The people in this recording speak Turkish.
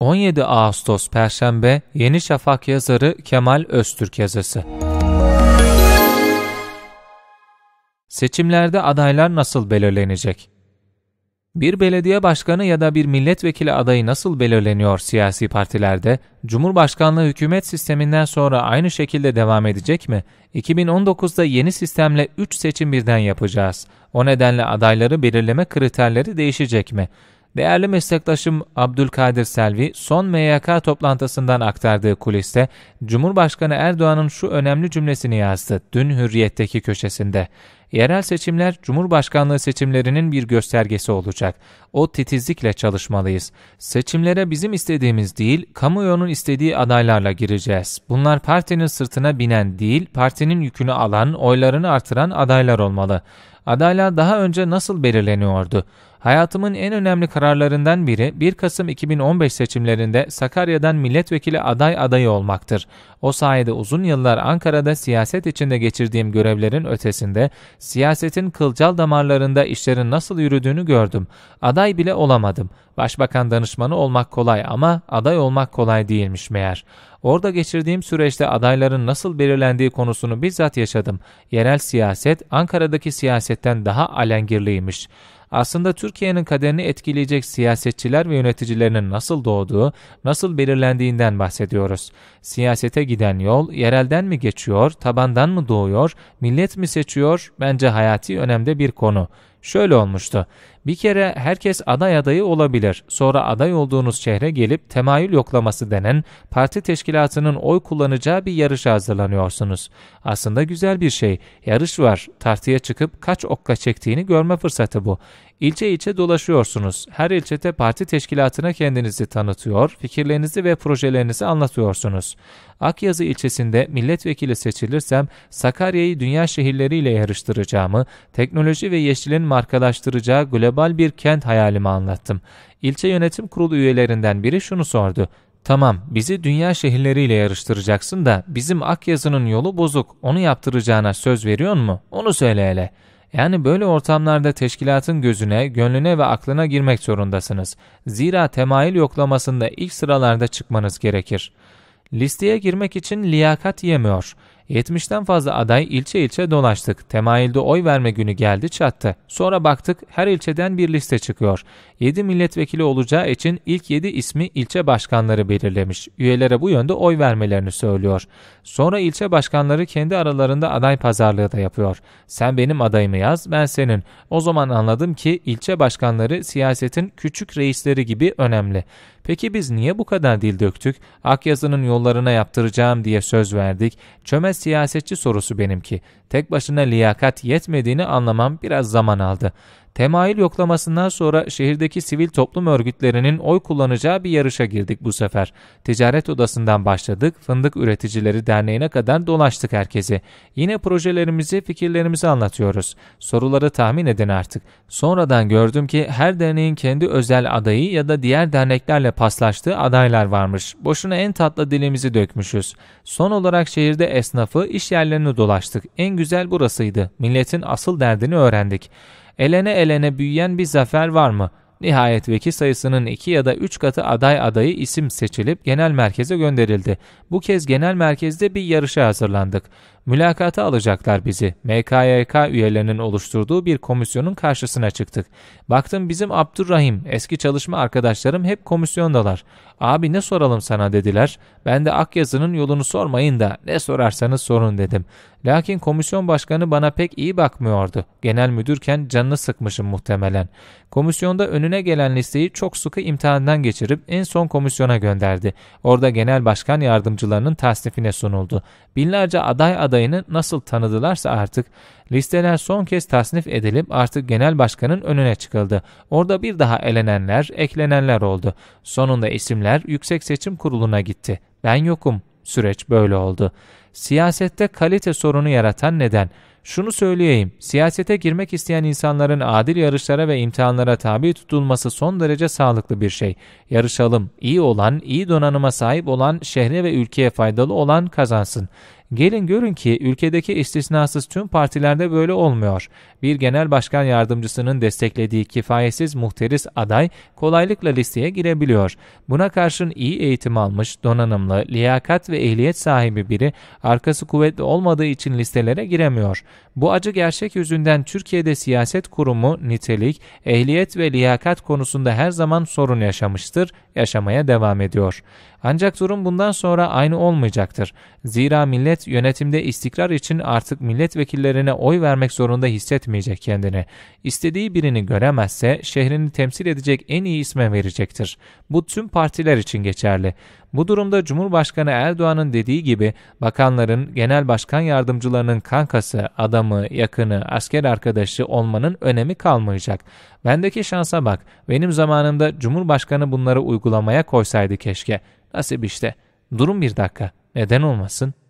17 Ağustos Perşembe Yeni Şafak yazarı Kemal Öztürk yazısı. Seçimlerde adaylar nasıl belirlenecek? Bir belediye başkanı ya da bir milletvekili adayı nasıl belirleniyor siyasi partilerde? Cumhurbaşkanlığı hükümet sisteminden sonra aynı şekilde devam edecek mi? 2019'da yeni sistemle 3 seçim birden yapacağız. O nedenle adayları belirleme kriterleri değişecek mi? Değerli meslektaşım Abdülkadir Selvi son MYK toplantısından aktardığı kuliste Cumhurbaşkanı Erdoğan'ın şu önemli cümlesini yazdı dün Hürriyet'teki köşesinde. Yerel seçimler Cumhurbaşkanlığı seçimlerinin bir göstergesi olacak. O titizlikle çalışmalıyız. Seçimlere bizim istediğimiz değil, kamuoyunun istediği adaylarla gireceğiz. Bunlar partinin sırtına binen değil, partinin yükünü alan, oylarını artıran adaylar olmalı. Adaylar daha önce nasıl belirleniyordu? Hayatımın en önemli kararlarından biri 1 Kasım 2015 seçimlerinde Sakarya'dan milletvekili aday adayı olmaktır. O sayede uzun yıllar Ankara'da siyaset içinde geçirdiğim görevlerin ötesinde siyasetin kılcal damarlarında işlerin nasıl yürüdüğünü gördüm. Aday bile olamadım. Başbakan danışmanı olmak kolay ama aday olmak kolay değilmiş meğer. Orada geçirdiğim süreçte adayların nasıl belirlendiği konusunu bizzat yaşadım. Yerel siyaset Ankara'daki siyasetten daha alengirliymiş aslında Türkiye'nin kaderini etkileyecek siyasetçiler ve yöneticilerinin nasıl doğduğu, nasıl belirlendiğinden bahsediyoruz. Siyasete giden yol yerelden mi geçiyor, tabandan mı doğuyor, millet mi seçiyor bence hayati önemde bir konu. Şöyle olmuştu. Bir kere herkes aday adayı olabilir. Sonra aday olduğunuz şehre gelip temayül yoklaması denen parti teşkilatının oy kullanacağı bir yarışa hazırlanıyorsunuz. Aslında güzel bir şey. Yarış var. Tartıya çıkıp kaç okka çektiğini görme fırsatı bu. İlçe ilçe dolaşıyorsunuz. Her ilçede parti teşkilatına kendinizi tanıtıyor, fikirlerinizi ve projelerinizi anlatıyorsunuz. Akyazı ilçesinde milletvekili seçilirsem Sakarya'yı dünya şehirleriyle yarıştıracağımı, teknoloji ve yeşilin markalaştıracağı global bir kent hayalimi anlattım. İlçe yönetim kurulu üyelerinden biri şunu sordu. Tamam, bizi dünya şehirleriyle yarıştıracaksın da bizim Akyazı'nın yolu bozuk, onu yaptıracağına söz veriyor mu? Onu söyle hele.'' Yani böyle ortamlarda teşkilatın gözüne, gönlüne ve aklına girmek zorundasınız. Zira temayül yoklamasında ilk sıralarda çıkmanız gerekir. Listeye girmek için liyakat yemiyor. 70'ten fazla aday ilçe ilçe dolaştık. Temayülde oy verme günü geldi çattı. Sonra baktık her ilçeden bir liste çıkıyor. 7 milletvekili olacağı için ilk 7 ismi ilçe başkanları belirlemiş. Üyelere bu yönde oy vermelerini söylüyor. Sonra ilçe başkanları kendi aralarında aday pazarlığı da yapıyor. Sen benim adayımı yaz, ben senin. O zaman anladım ki ilçe başkanları siyasetin küçük reisleri gibi önemli. Peki biz niye bu kadar dil döktük? Akyazı'nın yollarına yaptıracağım diye söz verdik. Çömez siyasetçi sorusu benimki. Tek başına liyakat yetmediğini anlamam biraz zaman aldı. Temayül yoklamasından sonra şehirde Türkiye'deki sivil toplum örgütlerinin oy kullanacağı bir yarışa girdik bu sefer. Ticaret odasından başladık, Fındık Üreticileri Derneği'ne kadar dolaştık herkesi. Yine projelerimizi, fikirlerimizi anlatıyoruz. Soruları tahmin edin artık. Sonradan gördüm ki her derneğin kendi özel adayı ya da diğer derneklerle paslaştığı adaylar varmış. Boşuna en tatlı dilimizi dökmüşüz. Son olarak şehirde esnafı, iş yerlerini dolaştık. En güzel burasıydı. Milletin asıl derdini öğrendik. Elene elene büyüyen bir zafer var mı?'' Nihayet vekil sayısının 2 ya da 3 katı aday adayı isim seçilip genel merkeze gönderildi. Bu kez genel merkezde bir yarışa hazırlandık. Mülakata alacaklar bizi. MKYK üyelerinin oluşturduğu bir komisyonun karşısına çıktık. Baktım bizim Abdurrahim, eski çalışma arkadaşlarım hep komisyondalar. Abi ne soralım sana dediler. Ben de Akyazı'nın yolunu sormayın da ne sorarsanız sorun dedim. Lakin komisyon başkanı bana pek iyi bakmıyordu. Genel müdürken canını sıkmışım muhtemelen. Komisyonda önüne gelen listeyi çok sıkı imtihandan geçirip en son komisyona gönderdi. Orada genel başkan yardımcılarının tasnifine sunuldu. Binlerce aday aday adayını nasıl tanıdılarsa artık listeler son kez tasnif edilip artık genel başkanın önüne çıkıldı. Orada bir daha elenenler, eklenenler oldu. Sonunda isimler Yüksek Seçim Kurulu'na gitti. Ben yokum. Süreç böyle oldu. Siyasette kalite sorunu yaratan neden? Şunu söyleyeyim, siyasete girmek isteyen insanların adil yarışlara ve imtihanlara tabi tutulması son derece sağlıklı bir şey. Yarışalım, iyi olan, iyi donanıma sahip olan, şehre ve ülkeye faydalı olan kazansın. Gelin görün ki ülkedeki istisnasız tüm partilerde böyle olmuyor. Bir genel başkan yardımcısının desteklediği kifayetsiz muhteris aday kolaylıkla listeye girebiliyor. Buna karşın iyi eğitim almış, donanımlı, liyakat ve ehliyet sahibi biri arkası kuvvetli olmadığı için listelere giremiyor. Bu acı gerçek yüzünden Türkiye'de siyaset kurumu nitelik, ehliyet ve liyakat konusunda her zaman sorun yaşamıştır, yaşamaya devam ediyor. Ancak durum bundan sonra aynı olmayacaktır. Zira millet Hükümet yönetimde istikrar için artık milletvekillerine oy vermek zorunda hissetmeyecek kendini. İstediği birini göremezse şehrini temsil edecek en iyi isme verecektir. Bu tüm partiler için geçerli. Bu durumda Cumhurbaşkanı Erdoğan'ın dediği gibi bakanların, genel başkan yardımcılarının kankası, adamı, yakını, asker arkadaşı olmanın önemi kalmayacak. Bendeki şansa bak. Benim zamanımda Cumhurbaşkanı bunları uygulamaya koysaydı keşke. Nasip işte. Durun bir dakika. Neden olmasın?